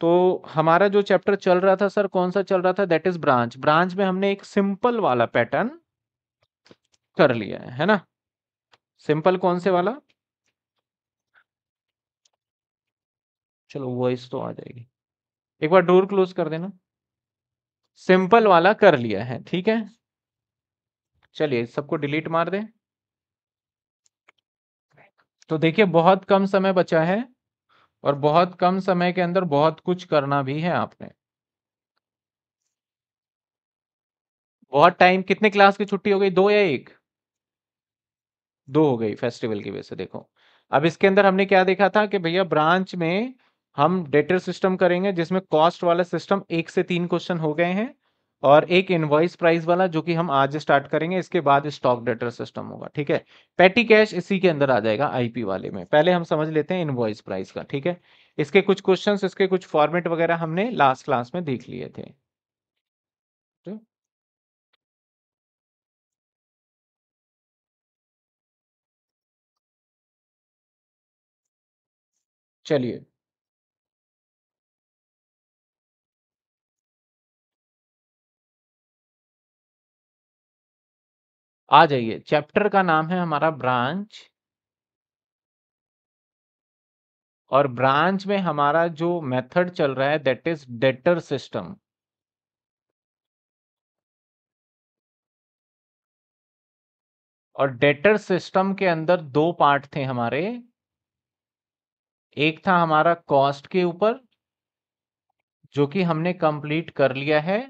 तो हमारा जो चैप्टर चल रहा था सर कौन सा चल रहा था दैट इज ब्रांच ब्रांच में हमने एक सिंपल वाला पैटर्न कर लिया है है ना सिंपल कौन से वाला चलो वॉइस तो आ जाएगी एक बार डोर क्लोज कर देना सिंपल वाला कर लिया है ठीक है चलिए सबको डिलीट मार दे तो देखिए बहुत कम समय बचा है और बहुत कम समय के अंदर बहुत कुछ करना भी है आपने बहुत टाइम कितने क्लास की छुट्टी हो गई दो या एक दो हो गई फेस्टिवल की वजह से देखो अब इसके अंदर हमने क्या देखा था कि भैया ब्रांच में हम डेटर सिस्टम करेंगे जिसमें कॉस्ट वाला सिस्टम एक से तीन क्वेश्चन हो गए हैं और एक इनवॉइस प्राइस वाला जो कि हम आज स्टार्ट करेंगे इसके बाद स्टॉक डेटर सिस्टम होगा ठीक है पेटी कैश इसी के अंदर आ जाएगा आईपी वाले में पहले हम समझ लेते हैं इनवॉइस प्राइस का ठीक है इसके कुछ क्वेश्चन इसके कुछ फॉर्मेट वगैरह हमने लास्ट क्लास में देख लिए थे चलिए आ जाइए चैप्टर का नाम है हमारा ब्रांच और ब्रांच में हमारा जो मेथड चल रहा है दैट इज डेटर सिस्टम और डेटर सिस्टम के अंदर दो पार्ट थे हमारे एक था हमारा कॉस्ट के ऊपर जो कि हमने कंप्लीट कर लिया है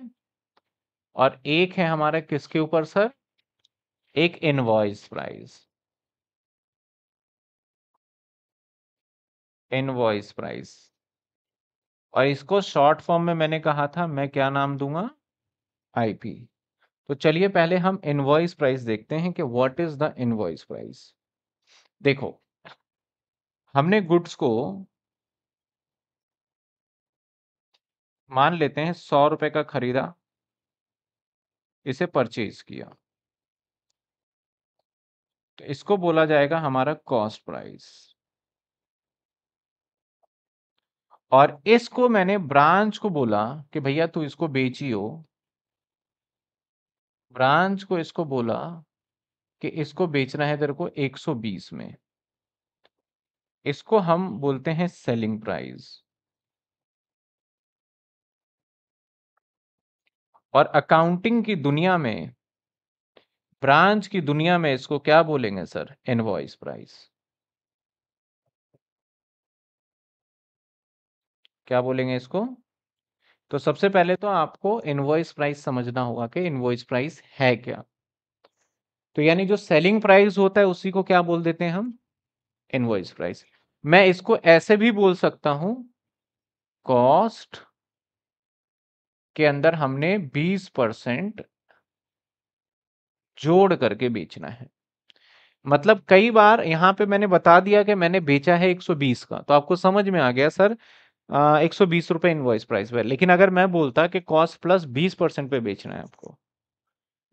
और एक है हमारा किसके ऊपर सर एक इनवॉइस प्राइस इनवॉइस प्राइस और इसको शॉर्ट फॉर्म में मैंने कहा था मैं क्या नाम दूंगा आईपी तो चलिए पहले हम इनवॉइस प्राइस देखते हैं कि what is the invoice price देखो हमने गुड्स को मान लेते हैं सौ रुपए का खरीदा इसे परचेज किया तो इसको बोला जाएगा हमारा कॉस्ट प्राइस और इसको मैंने ब्रांच को बोला कि भैया तू इसको बेची हो ब्रांच को इसको बोला कि इसको बेचना है तेरे को 120 में इसको हम बोलते हैं सेलिंग प्राइस और अकाउंटिंग की दुनिया में ब्रांच की दुनिया में इसको क्या बोलेंगे सर इनवॉइस प्राइस क्या बोलेंगे इसको तो सबसे पहले तो आपको इनवॉइस प्राइस समझना होगा कि इनवॉइस प्राइस है क्या तो यानी जो सेलिंग प्राइस होता है उसी को क्या बोल देते हैं हम इनवॉइस प्राइस मैं इसको ऐसे भी बोल सकता हूं कॉस्ट के अंदर हमने 20 परसेंट जोड़ करके बेचना है मतलब कई बार यहाँ पे मैंने बता दिया कि मैंने बेचा है 120 का तो आपको समझ में आ गया सर एक सौ बीस रुपए इन्वॉइस प्राइस पर लेकिन अगर मैं बोलता कि कॉस्ट प्लस बीस परसेंट पे बेचना है आपको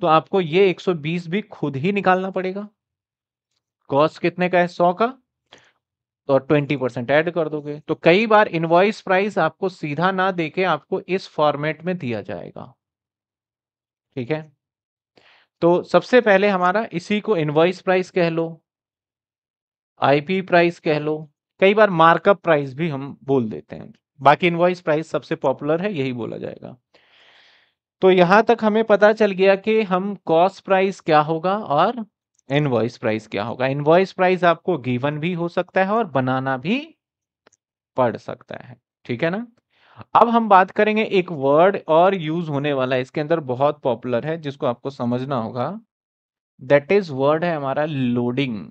तो आपको ये 120 भी खुद ही निकालना पड़ेगा कॉस्ट कितने का है सौ का और तो ट्वेंटी परसेंट ऐड कर दोगे तो कई बार इनवॉइस प्राइस आपको सीधा ना देके आपको इस फॉर्मेट में दिया जाएगा ठीक है तो सबसे पहले हमारा इसी को इनवॉइस प्राइस कह लो आईपी प्राइस कह लो कई बार मार्कअप प्राइस भी हम बोल देते हैं बाकी इनवॉइस प्राइस सबसे पॉपुलर है यही बोला जाएगा तो यहां तक हमें पता चल गया कि हम कॉस्ट प्राइस क्या होगा और इनवॉइस प्राइस क्या होगा इनवॉइस प्राइस आपको गिवन भी हो सकता है और बनाना भी पड़ सकता है ठीक है ना अब हम बात करेंगे एक वर्ड और यूज होने वाला इसके अंदर बहुत पॉपुलर है जिसको आपको समझना होगा दैट इज वर्ड है हमारा लोडिंग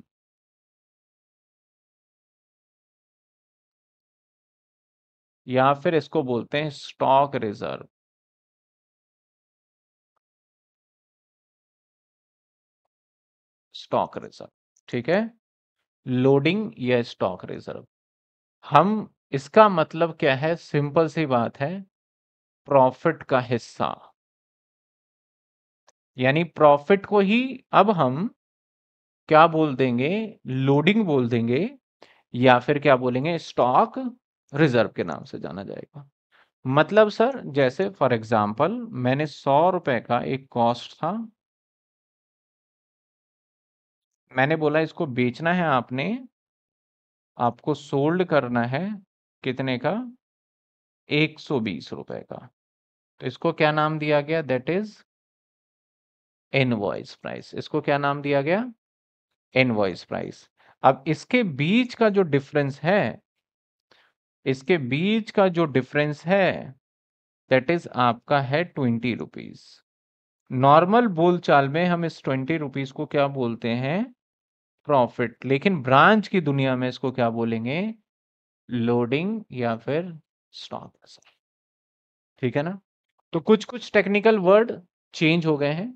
या फिर इसको बोलते हैं स्टॉक रिजर्व स्टॉक रिजर्व ठीक है लोडिंग या स्टॉक रिजर्व हम इसका मतलब क्या है सिंपल सी बात है प्रॉफिट का हिस्सा यानी प्रॉफिट को ही अब हम क्या बोल देंगे लोडिंग बोल देंगे या फिर क्या बोलेंगे स्टॉक रिजर्व के नाम से जाना जाएगा मतलब सर जैसे फॉर एग्जांपल मैंने सौ रुपए का एक कॉस्ट था मैंने बोला इसको बेचना है आपने आपको सोल्ड करना है कितने का एक सौ बीस रुपए का तो इसको क्या नाम दिया गया दैट इज इनवॉइस प्राइस इसको क्या नाम दिया गया इनवॉइस प्राइस अब इसके बीच का जो डिफरेंस है इसके बीच का जो डिफरेंस है दैट इज आपका है ट्वेंटी रुपीज नॉर्मल बोलचाल में हम इस ट्वेंटी रुपीज को क्या बोलते हैं प्रॉफिट लेकिन ब्रांच की दुनिया में इसको क्या बोलेंगे लोडिंग या फिर स्टॉप ठीक है ना तो कुछ कुछ टेक्निकल वर्ड चेंज हो गए हैं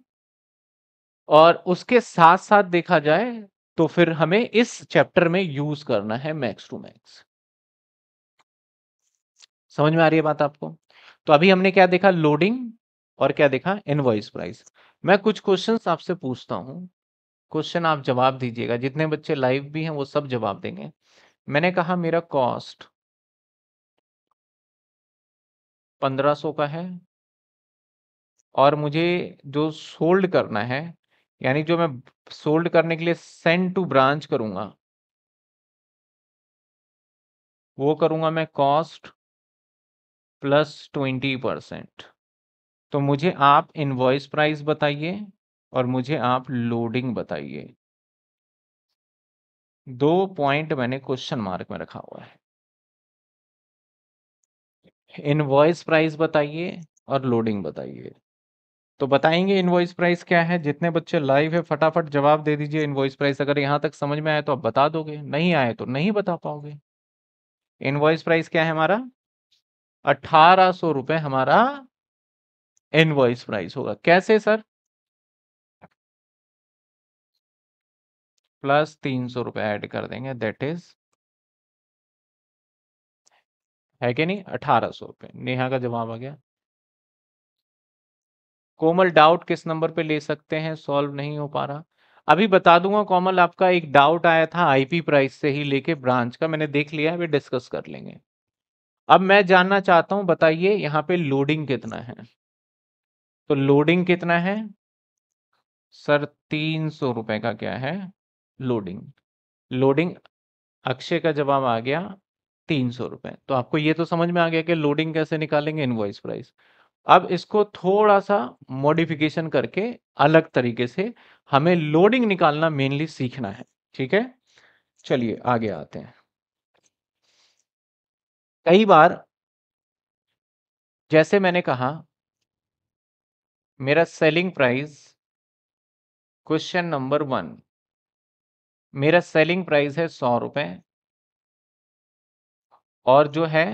और उसके साथ साथ देखा जाए तो फिर हमें इस चैप्टर में यूज करना है मैक्स टू मैक्स समझ में आ रही है बात आपको तो अभी हमने क्या देखा लोडिंग और क्या देखा इनवॉइस प्राइस मैं कुछ क्वेश्चन आपसे पूछता हूं क्वेश्चन आप जवाब दीजिएगा जितने बच्चे लाइव भी हैं वो सब जवाब देंगे मैंने कहा मेरा कॉस्ट पंद्रह सौ का है और मुझे जो सोल्ड करना है यानी जो मैं सोल्ड करने के लिए सेंड टू ब्रांच करूंगा वो करूंगा मैं कॉस्ट प्लस ट्वेंटी परसेंट तो मुझे आप इनवॉइस प्राइस बताइए और मुझे आप लोडिंग बताइए दो पॉइंट मैंने क्वेश्चन मार्क में रखा हुआ है इनवॉइस प्राइस बताइए और लोडिंग बताइए तो बताएंगे इनवॉइस प्राइस क्या है जितने बच्चे लाइव है फटाफट जवाब दे दीजिए इनवॉइस प्राइस अगर यहां तक समझ में आए तो आप बता दोगे नहीं आए तो नहीं बता पाओगे इनवॉइस प्राइस क्या है हमारा अठारह सौ रुपए हमारा इनवॉइस प्राइस होगा कैसे सर प्लस तीन सौ रुपये ऐड कर देंगे दैट इज है कि नहीं अठारह सौ रुपये नेहा का जवाब आ गया कोमल डाउट किस नंबर पे ले सकते हैं सॉल्व नहीं हो पा रहा अभी बता दूंगा कोमल आपका एक डाउट आया था आईपी प्राइस से ही लेके ब्रांच का मैंने देख लिया है डिस्कस कर लेंगे अब मैं जानना चाहता हूं बताइए यहाँ पे लोडिंग कितना है तो लोडिंग कितना है सर तीन सौ रुपए का क्या है लोडिंग लोडिंग अक्षय का जवाब आ गया तीन सौ रुपए तो आपको ये तो समझ में आ गया कि लोडिंग कैसे निकालेंगे इनवॉइस प्राइस अब इसको थोड़ा सा मॉडिफिकेशन करके अलग तरीके से हमें लोडिंग निकालना मेनली सीखना है ठीक है चलिए आगे आते हैं कई बार जैसे मैंने कहा मेरा selling price question number one मेरा सेलिंग प्राइस है सौ रुपये और जो है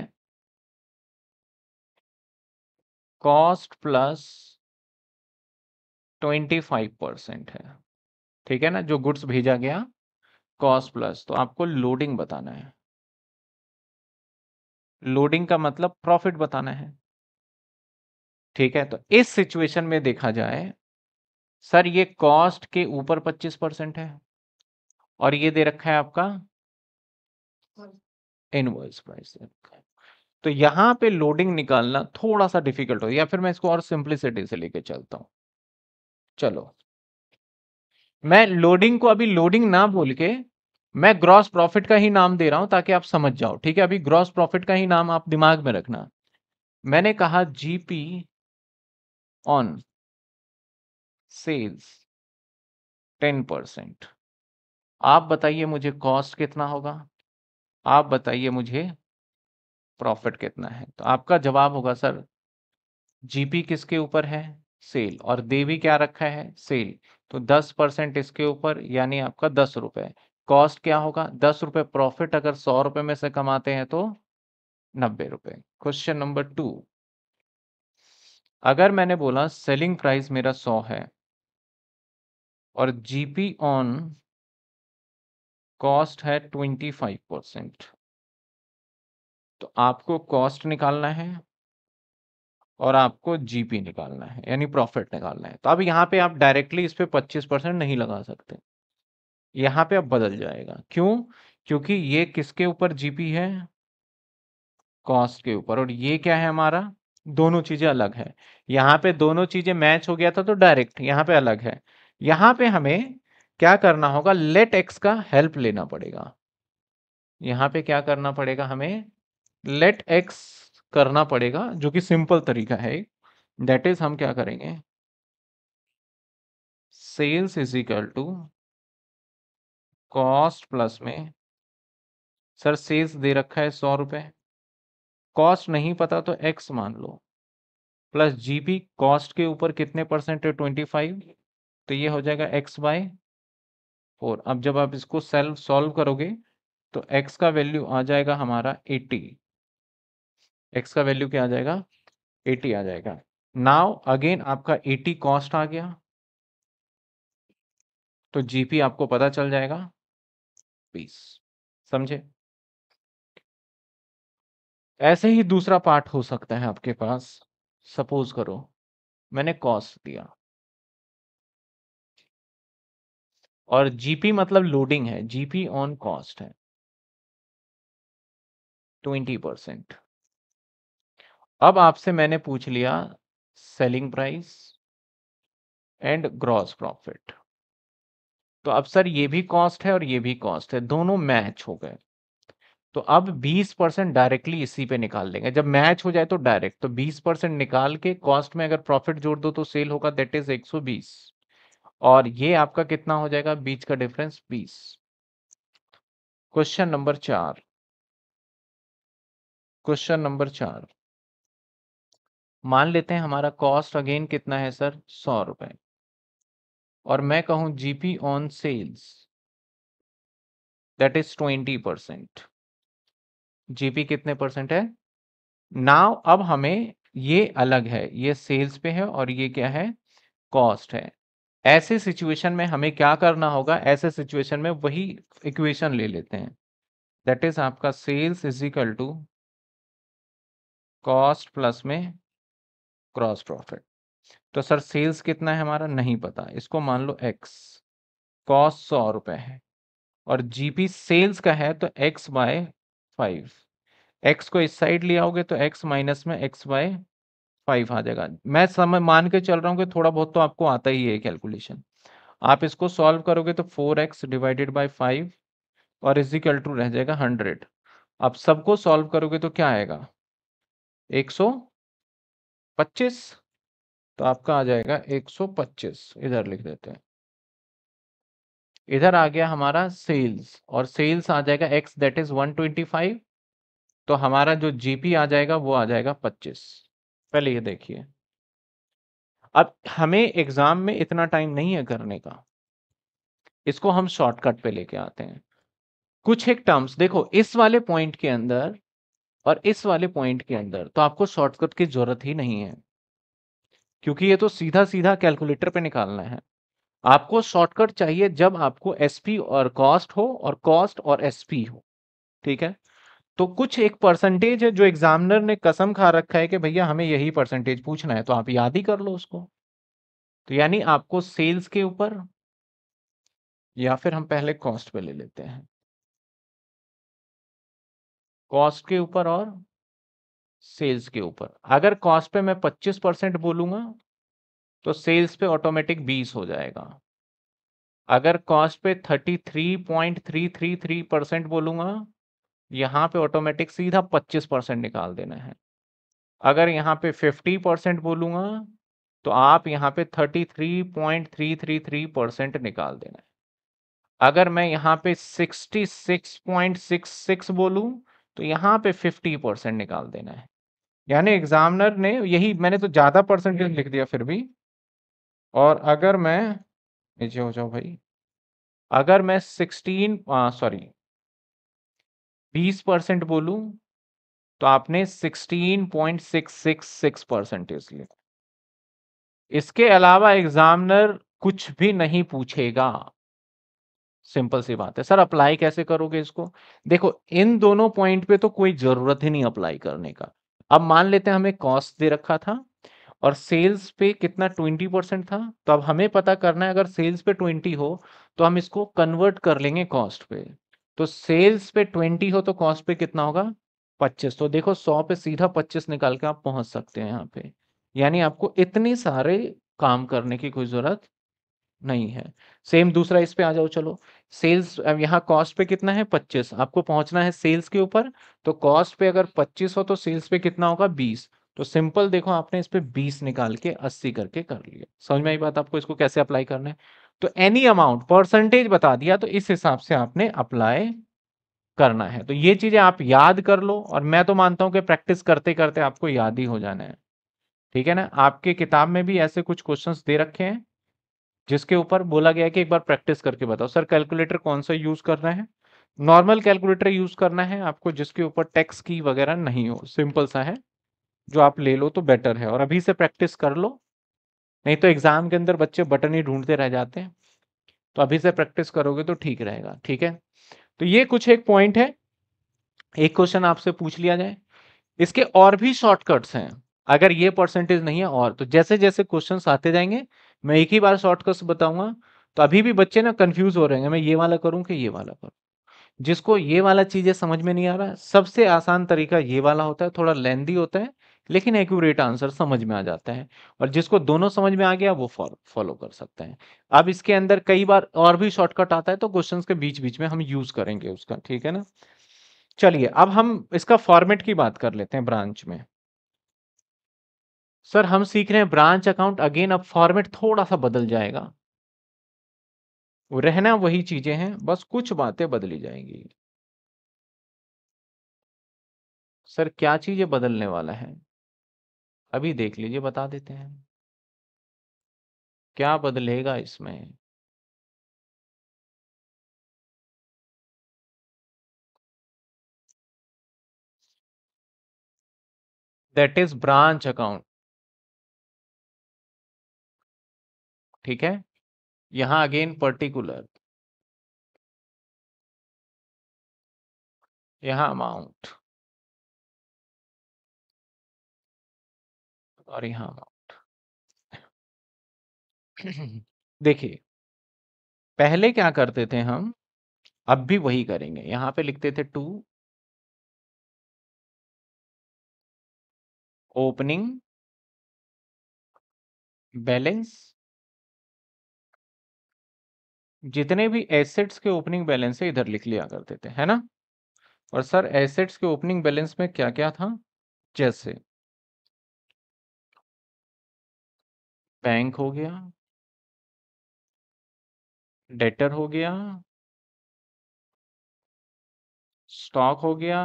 cost plus twenty five percent है ठीक है ना जो गुड्स भेजा गया कॉस्ट प्लस तो आपको लोडिंग बताना है लोडिंग का मतलब प्रॉफिट बताना है ठीक है तो इस सिचुएशन में देखा जाए सर ये कॉस्ट के ऊपर पच्चीस परसेंट है और ये दे रखा है आपका हाँ। इनवर्स प्राइस तो यहां पे लोडिंग निकालना थोड़ा सा डिफिकल्ट हो या फिर मैं इसको और सिंप्लिसिटी से लेके चलता हूं चलो मैं लोडिंग को अभी लोडिंग ना बोल के मैं ग्रॉस प्रॉफिट का ही नाम दे रहा हूं ताकि आप समझ जाओ ठीक है अभी ग्रॉस प्रॉफिट का ही नाम आप दिमाग में रखना मैंने कहा GP on sales ten percent आप बताइए मुझे कॉस्ट कितना होगा? आप बताइए मुझे प्रॉफ़िट कितना है? तो आपका जवाब होगा सर जीपी किसके ऊपर है? सेल और देवी क्या रखा है? सेल। तो दस परसेंट इसके ऊपर यानी आपका दस रुपए कॉस्ट क्या होगा? दस रुपए प्रॉफ़िट अगर सौ रुपए में से कमाते हैं तो नब्बे रुपए क्वेश्चन नंबर टू अगर मैंने बोला सेलिंग प्राइस मेरा सौ है और जीपी ऑन कॉस्ट है ट्वेंटी फाइव परसेंट तो आपको कॉस्ट निकालना है और आपको जीपी निकालना है यानी प्रॉफिट निकालना है तो अब यहाँ पे आप डायरेक्टली इस पर पच्चीस परसेंट नहीं लगा सकते यहाँ पे अब बदल जाएगा क्यों क्योंकि ये किसके ऊपर जीपी है कॉस्ट के ऊपर और ये क्या है हमारा दोनों चीजें अलग है यहाँ पे दोनों चीजें मैच हो गया था तो डायरेक्ट यहाँ पे अलग है यहाँ पे हमें क्या करना होगा लेट एक्स का हेल्प लेना पड़ेगा यहाँ पे क्या करना पड़ेगा हमें लेट एक्स करना पड़ेगा जो कि सिंपल तरीका है दैट इज हम क्या करेंगे sales is equal to cost plus में सर सेल्स दे रखा है सौ रुपए कॉस्ट नहीं पता तो एक्स मान लो प्लस जीपी कॉस्ट के ऊपर कितने परसेंट है ट्वेंटी फाइव तो ये हो जाएगा एक्स बाय फोर अब जब आप इसको सेल्फ सॉल्व करोगे तो x का वैल्यू आ जाएगा हमारा 80 x का वैल्यू क्या आ जाएगा 80 आ जाएगा नाउ अगेन आपका 80 कॉस्ट आ गया तो जीपी आपको पता चल जाएगा बीस समझे ऐसे ही दूसरा पार्ट हो सकता है आपके पास सपोज करो मैंने कॉस्ट दिया और जीपी मतलब लोडिंग है जीपी ऑन कॉस्ट है ट्वेंटी परसेंट अब आपसे मैंने पूछ लिया selling price and gross profit तो अब सर ये भी कॉस्ट है और ये भी कॉस्ट है दोनों मैच हो गए तो अब 20 परसेंट डायरेक्टली इसी पे निकाल देंगे जब मैच हो जाए तो डायरेक्ट तो 20 परसेंट निकाल के कॉस्ट में अगर प्रॉफिट जोड़ दो तो सेल होगा दैट इज 120 और ये आपका कितना हो जाएगा बीच का डिफरेंस बीस क्वेश्चन नंबर चार क्वेश्चन नंबर चार मान लेते हैं हमारा कॉस्ट अगेन कितना है सर सौ रुपए और मैं कहूं GP on sales that is twenty percent GP कितने परसेंट है नाव अब हमें ये अलग है ये सेल्स पे है और ये क्या है कॉस्ट है ऐसे सिचुएशन में हमें क्या करना होगा ऐसे सिचुएशन में वही इक्वेशन ले लेते हैं दैट इज आपका sales is equal to cost plus में क्रॉस प्रॉफिट तो सर सेल्स कितना है हमारा नहीं पता इसको मान लो एक्स कॉस्ट सौ रुपए है और जीपी सेल्स का है तो एक्स बाय फाइव एक्स को इस साइड ले आओगे तो एक्स माइनस में एक्स बाय फाइव आ जाएगा मैं समय मान के चल रहा हूँ कि थोड़ा बहुत तो आपको आता ही है कैलकुलेशन आप इसको सॉल्व करोगे तो four X divided by five और इजिकल टू रह जाएगा हंड्रेड आप सबको सॉल्व करोगे तो क्या आएगा एक सौ पच्चीस तो आपका आ जाएगा एक सौ पच्चीस इधर लिख देते हैं इधर आ गया हमारा सेल्स और सेल्स आ जाएगा X that is one twenty five तो हमारा जो जीपी आ जाएगा वो आ जाएगा पच्चीस पहले ये देखिए अब हमें एग्जाम में इतना टाइम नहीं है करने का इसको हम शॉर्टकट पे लेके आते हैं कुछ एक टर्म्स देखो इस वाले पॉइंट के अंदर और इस वाले पॉइंट के अंदर तो आपको शॉर्टकट की जरूरत ही नहीं है क्योंकि ये तो सीधा सीधा कैलकुलेटर पे निकालना है आपको शॉर्टकट चाहिए जब आपको एसपी और कॉस्ट हो और कॉस्ट और एसपी हो ठीक है तो कुछ एक परसेंटेज है जो एग्जामिनर ने कसम खा रखा है कि भैया हमें यही परसेंटेज पूछना है तो आप याद ही कर लो उसको तो यानी आपको सेल्स के ऊपर या फिर हम पहले कॉस्ट पे ले लेते हैं कॉस्ट के ऊपर और सेल्स के ऊपर अगर कॉस्ट पे मैं 25 परसेंट बोलूंगा तो सेल्स पे ऑटोमेटिक 20 हो जाएगा अगर कॉस्ट पे 33.333 परसेंट बोलूंगा यहाँ पे ऑटोमेटिक सीधा 25 परसेंट निकाल देना है अगर यहाँ पे 50 परसेंट बोलूंगा तो आप यहाँ पे 33.333 परसेंट निकाल देना है अगर मैं यहाँ पे 66.66 बोलूँ तो यहाँ पे 50 परसेंट निकाल देना है यानी एग्जामिनर ने यही मैंने तो ज़्यादा परसेंटेज लिख दिया फिर भी और अगर मैं जी हो जाओ भाई अगर मैं 16 सॉरी हाँ, बीस परसेंट बोलू तो आपने sixteen point six six six percentage लिया इसके अलावा एग्जामिनर कुछ भी नहीं पूछेगा सिंपल सी बात है सर अप्लाई कैसे करोगे इसको देखो इन दोनों पॉइंट पे तो कोई जरूरत ही नहीं अप्लाई करने का अब मान लेते हैं हमें कॉस्ट दे रखा था और सेल्स पे कितना ट्वेंटी परसेंट था तो अब हमें पता करना है अगर सेल्स पे ट्वेंटी हो तो हम इसको कन्वर्ट कर लेंगे कॉस्ट पे तो सेल्स पे ट्वेंटी हो तो कॉस्ट पे कितना होगा पच्चीस तो देखो सौ पे सीधा पच्चीस निकाल के आप पहुंच सकते हैं यहाँ पे यानी आपको इतनी सारे काम करने की कोई जरूरत नहीं है सेम दूसरा इस पे आ जाओ चलो सेल्स अब यहाँ कॉस्ट पे कितना है पच्चीस आपको पहुंचना है सेल्स के ऊपर तो कॉस्ट पे अगर पच्चीस हो तो सेल्स पे कितना होगा बीस तो सिंपल देखो आपने इस पे बीस निकाल के अस्सी करके कर लिया समझ में आई बात आपको इसको कैसे अप्लाई करना है तो एनी अमाउंट परसेंटेज बता दिया तो इस हिसाब से आपने अप्लाई करना है तो ये चीजें आप याद कर लो और मैं तो मानता हूं कि प्रैक्टिस करते करते आपको याद ही हो जाना है ठीक है ना आपके किताब में भी ऐसे कुछ क्वेश्चंस दे रखे हैं जिसके ऊपर बोला गया कि एक बार प्रैक्टिस करके बताओ सर कैलकुलेटर कौन सा यूज करना है नॉर्मल कैलकुलेटर यूज करना है आपको जिसके ऊपर टैक्स की वगैरह नहीं हो सिंपल सा है जो आप ले लो तो बेटर है और अभी से प्रैक्टिस कर लो नहीं तो एग्जाम के अंदर बच्चे बटन ही ढूंढते रह जाते हैं तो अभी से प्रैक्टिस करोगे तो ठीक रहेगा ठीक है तो ये कुछ एक पॉइंट है एक क्वेश्चन आपसे पूछ लिया जाए इसके और भी शॉर्टकट्स हैं अगर ये परसेंटेज नहीं है और तो जैसे जैसे क्वेश्चन आते जाएंगे मैं एक ही बार शॉर्टकट्स बताऊंगा तो अभी भी बच्चे ना कंफ्यूज हो रहे हैं मैं ये वाला करूँ कि ये वाला करूं जिसको ये वाला चीजें समझ में नहीं आ रहा सबसे आसान तरीका ये वाला होता है थोड़ा लेंदी होता है लेकिन एक्यूरेट आंसर समझ में आ जाता है और जिसको दोनों समझ में आ गया वो फॉलो कर सकते हैं अब इसके अंदर कई बार और भी शॉर्टकट आता है तो क्वेश्चन के बीच बीच में हम यूज करेंगे उसका ठीक है ना चलिए अब हम इसका फॉर्मेट की बात कर लेते हैं ब्रांच में सर हम सीख रहे हैं ब्रांच अकाउंट अगेन अब फॉर्मेट थोड़ा सा बदल जाएगा रहना वही चीजें हैं बस कुछ बातें बदली जाएंगी सर क्या चीजें बदलने वाला है अभी देख लीजिए बता देते हैं क्या बदलेगा इसमें दैट इज ब्रांच अकाउंट ठीक है यहां अगेन पर्टिकुलर यहां अमाउंट सॉरी हाँ अमाउंट देखिए पहले क्या करते थे हम अब भी वही करेंगे यहां पे लिखते थे टू ओपनिंग बैलेंस जितने भी एसेट्स के ओपनिंग बैलेंस है इधर लिख लिया करते थे है ना और सर एसेट्स के ओपनिंग बैलेंस में क्या क्या था जैसे बैंक हो गया डेटर हो गया स्टॉक हो गया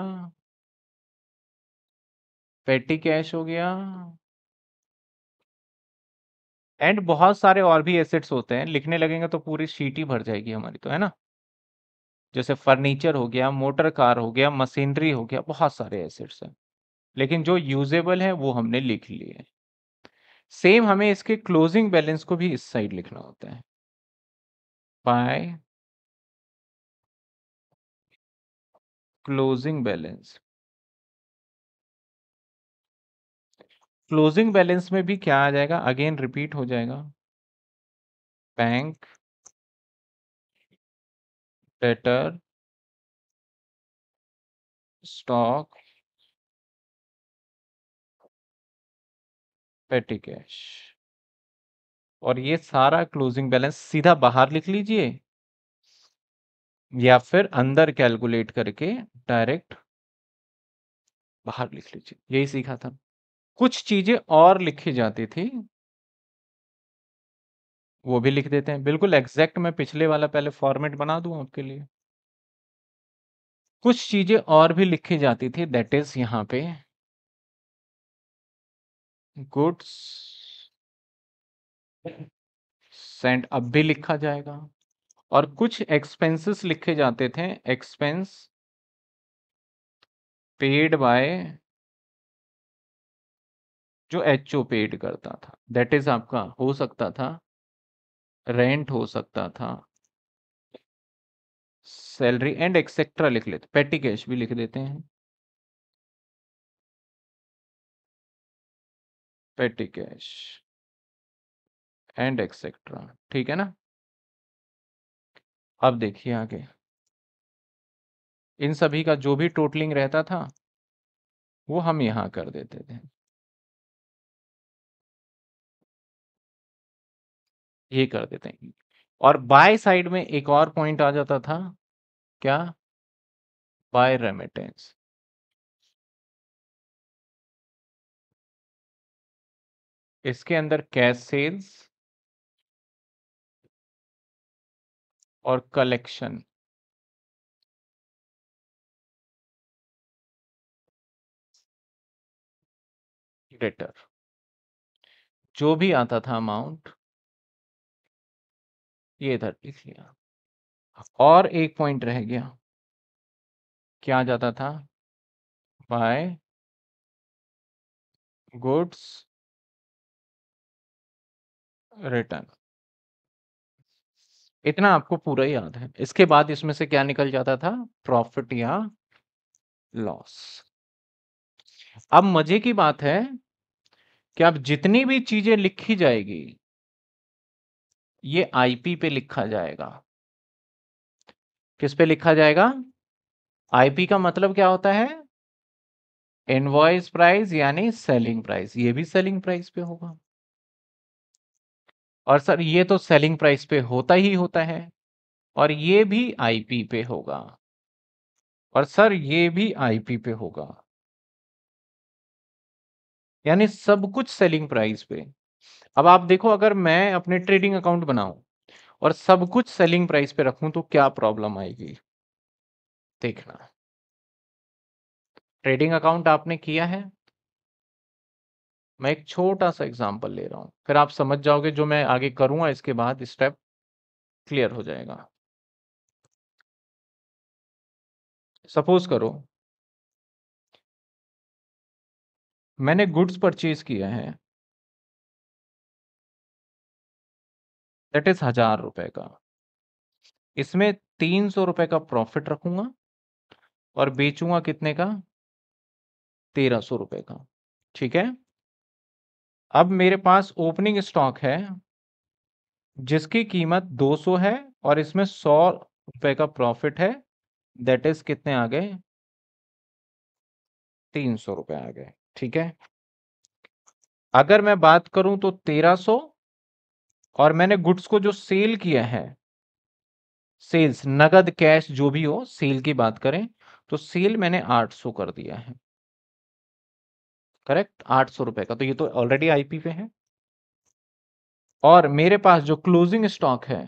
पेटी कैश हो गया एंड बहुत सारे और भी एसेट्स होते हैं लिखने लगेंगे तो पूरी शीट ही भर जाएगी हमारी तो है ना जैसे फर्नीचर हो गया मोटर कार हो गया मशीनरी हो गया बहुत सारे एसेट्स हैं लेकिन जो यूजेबल है वो हमने लिख लिए सेम हमें इसके क्लोजिंग बैलेंस को भी इस साइड लिखना होता है by closing balance closing balance में भी क्या आ जाएगा अगेन रिपीट हो जाएगा bank debtor stock petty cash और ये सारा क्लोजिंग बैलेंस सीधा बाहर लिख लीजिए या फिर अंदर कैलकुलेट करके डायरेक्ट बाहर लिख लीजिए यही सीखा था कुछ चीजें और लिखी जाती थी वो भी लिख देते हैं बिल्कुल एग्जैक्ट मैं पिछले वाला पहले फॉर्मेट बना दू आपके लिए कुछ चीजें और भी लिखी जाती थी दैट इज यहाँ पे गुड्स सेंट अब भी लिखा जाएगा और कुछ एक्सपेंसेस लिखे जाते थे एक्सपेंस पेड बाय जो एच ओ पेड करता था दैट इज आपका हो सकता था रेंट हो सकता था सैलरी एंड एक्सेट्रा लिख लेते पेटी कैश भी लिख देते हैं पेटी कैश एंड एक्सेट्रा ठीक है ना अब देखिए आगे इन सभी का जो भी टोटलिंग रहता था वो हम यहां कर देते थे ये कर देते हैं और बाय साइड में एक और पॉइंट आ जाता था क्या बाय रेमिटेंस इसके अंदर कैश सेल्स और कलेक्शन डेटर जो भी आता था अमाउंट ये इधर लिख लिया और एक पॉइंट रह गया क्या जाता था बाय गुड्स रिटर्न इतना आपको पूरा याद है इसके बाद इसमें से क्या निकल जाता था प्रॉफिट या लॉस अब मजे की बात है कि आप जितनी भी चीजें लिखी जाएगी ये आईपी पे लिखा जाएगा किस पे लिखा जाएगा आईपी का मतलब क्या होता है इनवॉइस प्राइस यानी सेलिंग प्राइस ये भी सेलिंग प्राइस पे होगा और सर ये तो सेलिंग प्राइस पे होता ही होता है और ये भी आईपी पे होगा और सर ये भी आईपी पे होगा यानी सब कुछ सेलिंग प्राइस पे अब आप देखो अगर मैं अपने ट्रेडिंग अकाउंट बनाऊं और सब कुछ सेलिंग प्राइस पे रखूं तो क्या प्रॉब्लम आएगी देखना ट्रेडिंग अकाउंट आपने किया है मैं एक छोटा सा एग्जाम्पल ले रहा हूँ फिर आप समझ जाओगे जो मैं आगे करूँगा इसके बाद स्टेप क्लियर हो जाएगा सपोज करो मैंने गुड्स परचेज किए हैं दैट इज हजार रुपए का इसमें तीन सौ रुपए का प्रॉफिट रखूंगा और बेचूंगा कितने का तेरह सौ रुपए का ठीक है अब मेरे पास ओपनिंग स्टॉक है जिसकी कीमत 200 है और इसमें सौ रुपए का प्रॉफिट है दैट इज कितने आ गए तीन सौ रुपए आ गए ठीक है अगर मैं बात करूं तो 1300 और मैंने गुड्स को जो सेल किया है सेल्स नगद कैश जो भी हो सेल की बात करें तो सेल मैंने 800 कर दिया है करेक्ट आठ सौ रुपए का तो ये तो ऑलरेडी आईपी पे है और मेरे पास जो क्लोजिंग स्टॉक है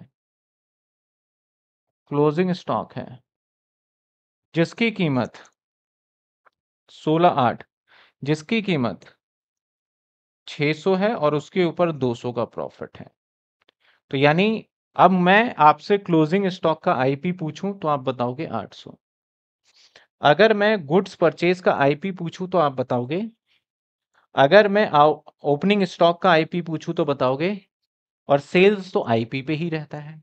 क्लोजिंग स्टॉक है जिसकी कीमत सोलह आठ जिसकी कीमत सौ है और उसके ऊपर दो सौ का प्रॉफिट है तो यानी अब मैं आपसे क्लोजिंग स्टॉक का आईपी पूछूं तो आप बताओगे आठ सौ अगर मैं गुड्स परचेज का आईपी पूछूं तो आप बताओगे अगर मैं ओपनिंग स्टॉक का आईपी पूछूं तो बताओगे और सेल्स तो आईपी पे ही रहता है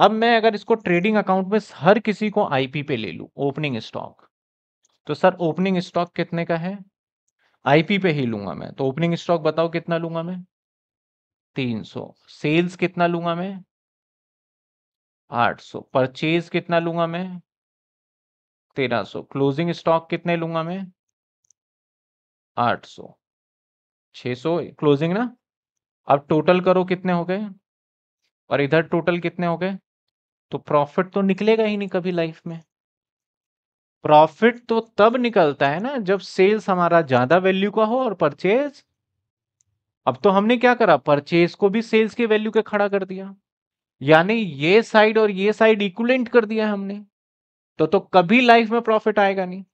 अब मैं अगर इसको ट्रेडिंग अकाउंट में हर किसी को आईपी पे ले लू ओपनिंग स्टॉक तो सर ओपनिंग स्टॉक कितने का है आईपी पे ही लूंगा मैं तो ओपनिंग स्टॉक बताओ कितना लूंगा मैं तीन सेल्स कितना लूंगा मैं आठ परचेज कितना लूंगा मैं 1300 क्लोजिंग स्टॉक कितने लूंगा मैं 800 छः सौ क्लोजिंग ना अब टोटल करो कितने हो गए और इधर टोटल कितने हो गए तो प्रॉफिट तो निकलेगा ही नहीं कभी लाइफ में प्रॉफिट तो तब निकलता है ना जब सेल्स हमारा ज्यादा वैल्यू का हो और परचेज अब तो हमने क्या करा परचेज को भी सेल्स के वैल्यू के खड़ा कर दिया यानी ये साइड और ये साइड इक्वलेंट कर दिया हमने तो तो कभी लाइफ में प्रॉफिट आएगा नहीं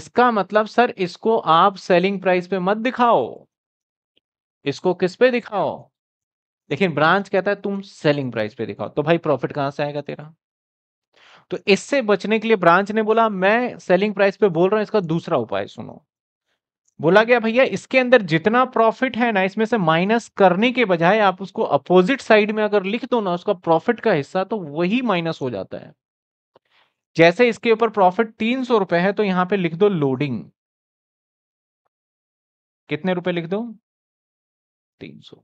इसका मतलब सर इसको आप सेलिंग प्राइस पे मत दिखाओ इसको किस पे दिखाओ लेकिन ब्रांच कहता है तुम सेलिंग प्राइस पे दिखाओ तो भाई प्रॉफिट कहां से आएगा तेरा तो इससे बचने के लिए ब्रांच ने बोला मैं सेलिंग प्राइस पे बोल रहा हूं इसका दूसरा उपाय सुनो बोला गया भैया इसके अंदर जितना प्रॉफिट है ना इसमें से माइनस करने के बजाय आप उसको अपोजिट साइड में अगर लिख दो ना उसका प्रॉफिट का हिस्सा तो वही माइनस हो जाता है जैसे इसके ऊपर प्रॉफिट तीन सौ रुपए है तो यहां पे लिख दो लोडिंग कितने रुपए लिख दो तीन सौ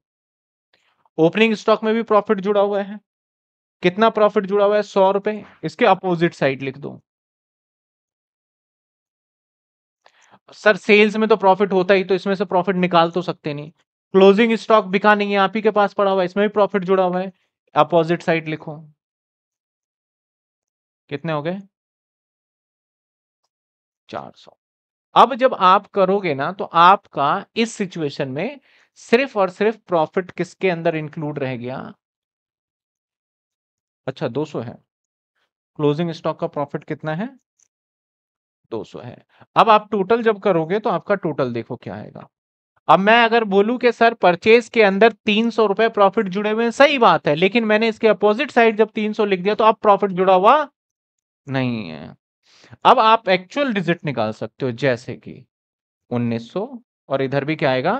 ओपनिंग स्टॉक में भी प्रॉफिट जुड़ा हुआ है कितना प्रॉफिट जुड़ा हुआ है सौ रुपए इसके अपोजिट साइड लिख दो सर सेल्स में तो प्रॉफिट होता ही तो इसमें से प्रॉफिट निकाल तो सकते नहीं क्लोजिंग स्टॉक बिका नहीं है आप ही के पास पड़ा हुआ है इसमें भी प्रॉफिट जुड़ा हुआ है अपोजिट साइड लिखो कितने हो गए चार सौ अब जब आप करोगे ना तो आपका इस सिचुएशन में सिर्फ और सिर्फ प्रॉफिट किसके अंदर इंक्लूड रह गया अच्छा 200 है क्लोजिंग स्टॉक का प्रॉफिट कितना है 200 है अब आप टोटल जब करोगे तो आपका टोटल देखो क्या आएगा अब मैं अगर बोलूं कि सर परचेज के अंदर तीन सौ रुपए प्रॉफिट जुड़े हुए सही बात है लेकिन मैंने इसके अपोजिट साइड जब तीन सौ लिख दिया तो अब प्रॉफिट जुड़ा हुआ नहीं है अब आप एक्चुअल डिजिट निकाल सकते हो जैसे कि 1900 और इधर भी क्या आएगा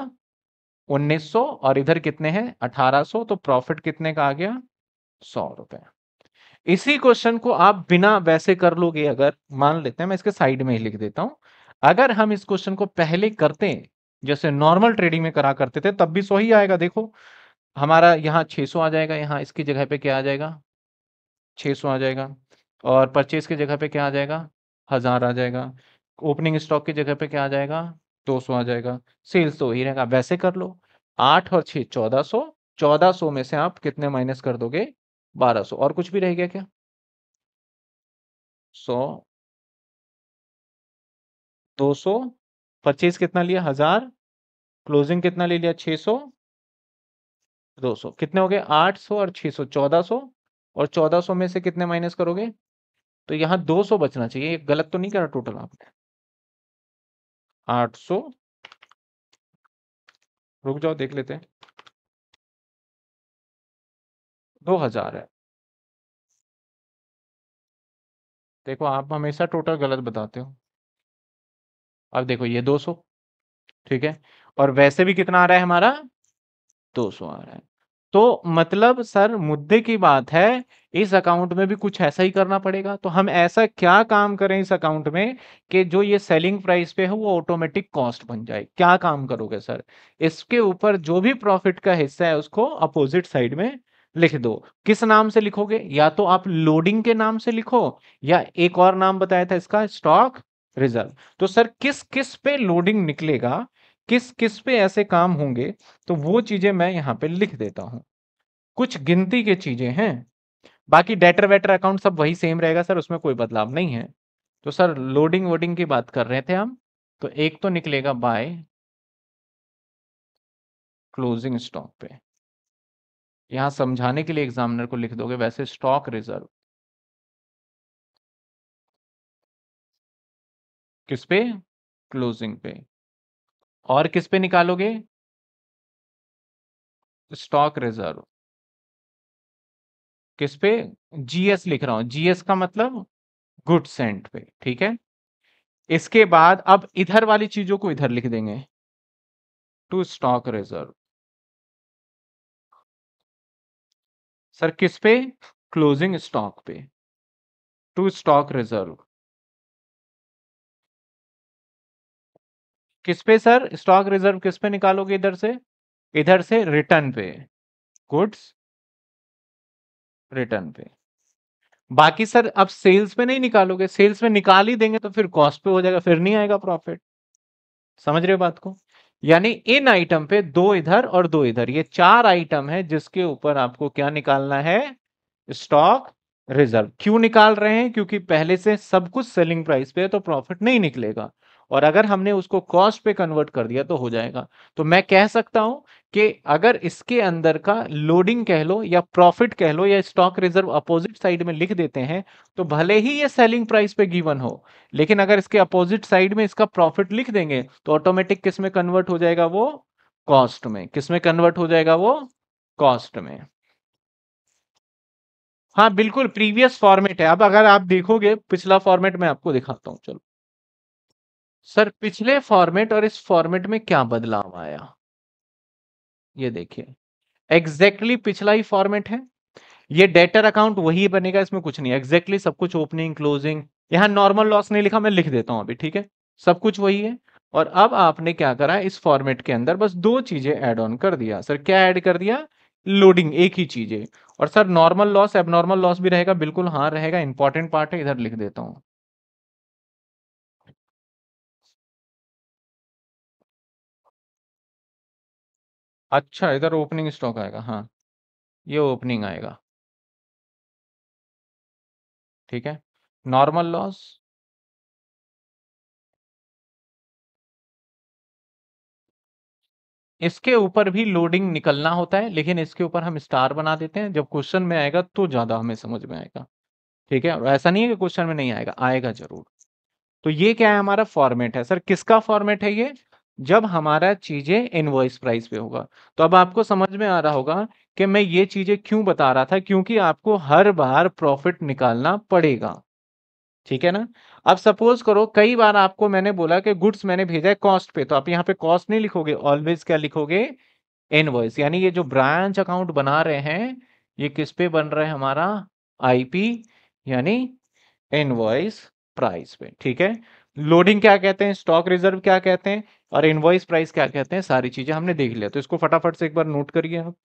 1900 और इधर कितने हैं 1800 तो प्रॉफिट कितने का आ गया सौ रुपए इसी क्वेश्चन को आप बिना वैसे कर लोगे अगर मान लेते हैं मैं इसके साइड में ही लिख देता हूं अगर हम इस क्वेश्चन को पहले करते जैसे नॉर्मल ट्रेडिंग में करा करते थे तब भी सो ही आएगा देखो हमारा यहाँ 600 आ जाएगा यहाँ इसकी जगह पे क्या आ जाएगा 600 आ जाएगा और परचेज की जगह पे क्या आ जाएगा हजार आ जाएगा ओपनिंग स्टॉक की जगह पे क्या आ जाएगा दो सौ आ जाएगा सेल्स तो वही रहेगा वैसे कर लो आठ और छः चौदह सौ चौदह सौ में से आप कितने माइनस कर दोगे बारह सौ और कुछ भी रह गया क्या सौ दो सौ पच्चीस कितना लिया हजार क्लोजिंग कितना ले लिया छः सौ दो सौ कितने हो गए आठ सौ और छः सौ चौदह सौ और चौदह सौ में से कितने माइनस करोगे तो यहाँ दो सौ बचना चाहिए गलत तो नहीं करा टोटल आपने आठ सौ रुक जाओ देख लेते हैं दो हजार है देखो आप हमेशा टोटल गलत बताते हो अब देखो ये दो सौ ठीक है और वैसे भी कितना आ रहा है हमारा दो सौ आ रहा है तो मतलब सर मुद्दे की बात है इस अकाउंट में भी कुछ ऐसा ही करना पड़ेगा तो हम ऐसा क्या काम करें इस अकाउंट में कि जो ये सेलिंग प्राइस पे है वो ऑटोमेटिक कॉस्ट बन जाए क्या काम करोगे सर इसके ऊपर जो भी प्रॉफिट का हिस्सा है उसको अपोजिट साइड में लिख दो किस नाम से लिखोगे या तो आप लोडिंग के नाम से लिखो या एक और नाम बताया था इसका स्टॉक रिजर्व तो सर किस किस पे लोडिंग निकलेगा किस किस पे ऐसे काम होंगे तो वो चीज़ें मैं यहाँ पे लिख देता हूँ कुछ गिनती के चीज़ें हैं बाकी डेटर वेटर अकाउंट सब वही सेम रहेगा सर उसमें कोई बदलाव नहीं है तो सर लोडिंग वोडिंग की बात कर रहे थे हम तो एक तो निकलेगा बाय क्लोजिंग स्टॉक पे यहां समझाने के लिए एग्जामिनर को लिख दोगे वैसे स्टॉक रिजर्व किस पे क्लोजिंग पे और किस पे निकालोगे स्टॉक रिजर्व किस पे जीएस लिख रहा हूं जीएस का मतलब गुड सेंट पे ठीक है इसके बाद अब इधर वाली चीजों को इधर लिख देंगे टू स्टॉक रिजर्व सर किस पे क्लोजिंग स्टॉक पे टू स्टॉक रिजर्व किस पे सर स्टॉक रिजर्व किस पे निकालोगे इधर से इधर से रिटर्न पे गुड्स रिटर्न पे बाकी सर अब सेल्स पे नहीं निकालोगे सेल्स में निकाल ही देंगे तो फिर कॉस्ट पे हो जाएगा फिर नहीं आएगा प्रॉफिट समझ रहे हो बात को यानी इन आइटम पे दो इधर और दो इधर ये चार आइटम है जिसके ऊपर आपको क्या निकालना है स्टॉक रिजर्व क्यों निकाल रहे हैं क्योंकि पहले से सब कुछ सेलिंग प्राइस पे है तो प्रॉफिट नहीं निकलेगा और अगर हमने उसको कॉस्ट पे कन्वर्ट कर दिया तो हो जाएगा तो मैं कह सकता हूं कि अगर इसके अंदर का लोडिंग कह लो या प्रॉफिट कह लो या स्टॉक रिजर्व अपोजिट साइड में लिख देते हैं तो भले ही ये सेलिंग प्राइस पे गिवन हो लेकिन अगर इसके अपोजिट साइड में इसका प्रॉफिट लिख देंगे तो ऑटोमेटिक किस में कन्वर्ट हो जाएगा वो कॉस्ट में किस में कन्वर्ट हो जाएगा वो कॉस्ट में हाँ बिल्कुल प्रीवियस फॉर्मेट है अब अगर आप देखोगे पिछला फॉर्मेट मैं आपको दिखाता हूँ चलो सर पिछले फॉर्मेट और इस फॉर्मेट में क्या बदलाव आया ये देखिए एग्जैक्टली exactly पिछला ही फॉर्मेट है ये डेटर अकाउंट वही बनेगा इसमें कुछ नहीं एग्जैक्टली exactly सब कुछ ओपनिंग क्लोजिंग यहां नॉर्मल लॉस नहीं लिखा मैं लिख देता हूं अभी ठीक है सब कुछ वही है और अब आपने क्या करा इस फॉर्मेट के अंदर बस दो चीजें एड ऑन कर दिया सर क्या एड कर दिया लोडिंग एक ही चीज है और sir normal loss abnormal loss भी रहेगा बिल्कुल हाँ रहेगा इंपॉर्टेंट पार्ट है इधर लिख देता हूँ अच्छा इधर ओपनिंग स्टॉक आएगा हाँ ये ओपनिंग आएगा ठीक है नॉर्मल लॉस इसके ऊपर भी लोडिंग निकलना होता है लेकिन इसके ऊपर हम स्टार बना देते हैं जब क्वेश्चन में आएगा तो ज्यादा हमें समझ में आएगा ठीक है और ऐसा नहीं है कि क्वेश्चन में नहीं आएगा आएगा जरूर तो ये क्या है हमारा फॉर्मेट है सर किसका फॉर्मेट है ये जब हमारा चीजें इनवॉइस प्राइस पे होगा तो अब आपको समझ में आ रहा होगा कि मैं ये चीजें क्यों बता रहा था क्योंकि आपको हर बार प्रॉफिट निकालना पड़ेगा ठीक है ना अब सपोज करो कई बार आपको मैंने बोला कि गुड्स मैंने भेजा है कॉस्ट पे तो आप यहाँ पे कॉस्ट नहीं लिखोगे ऑलवेज क्या लिखोगे इनवॉइस यानी ये जो ब्रांच अकाउंट बना रहे हैं ये किस पे बन रहा है हमारा आईपी यानी इनवॉइस प्राइस पे ठीक है लोडिंग क्या कहते हैं स्टॉक रिजर्व क्या कहते हैं और इनवॉइस प्राइस क्या कहते हैं सारी चीजें हमने देख लिया तो इसको फटाफट से एक बार नोट करिए आप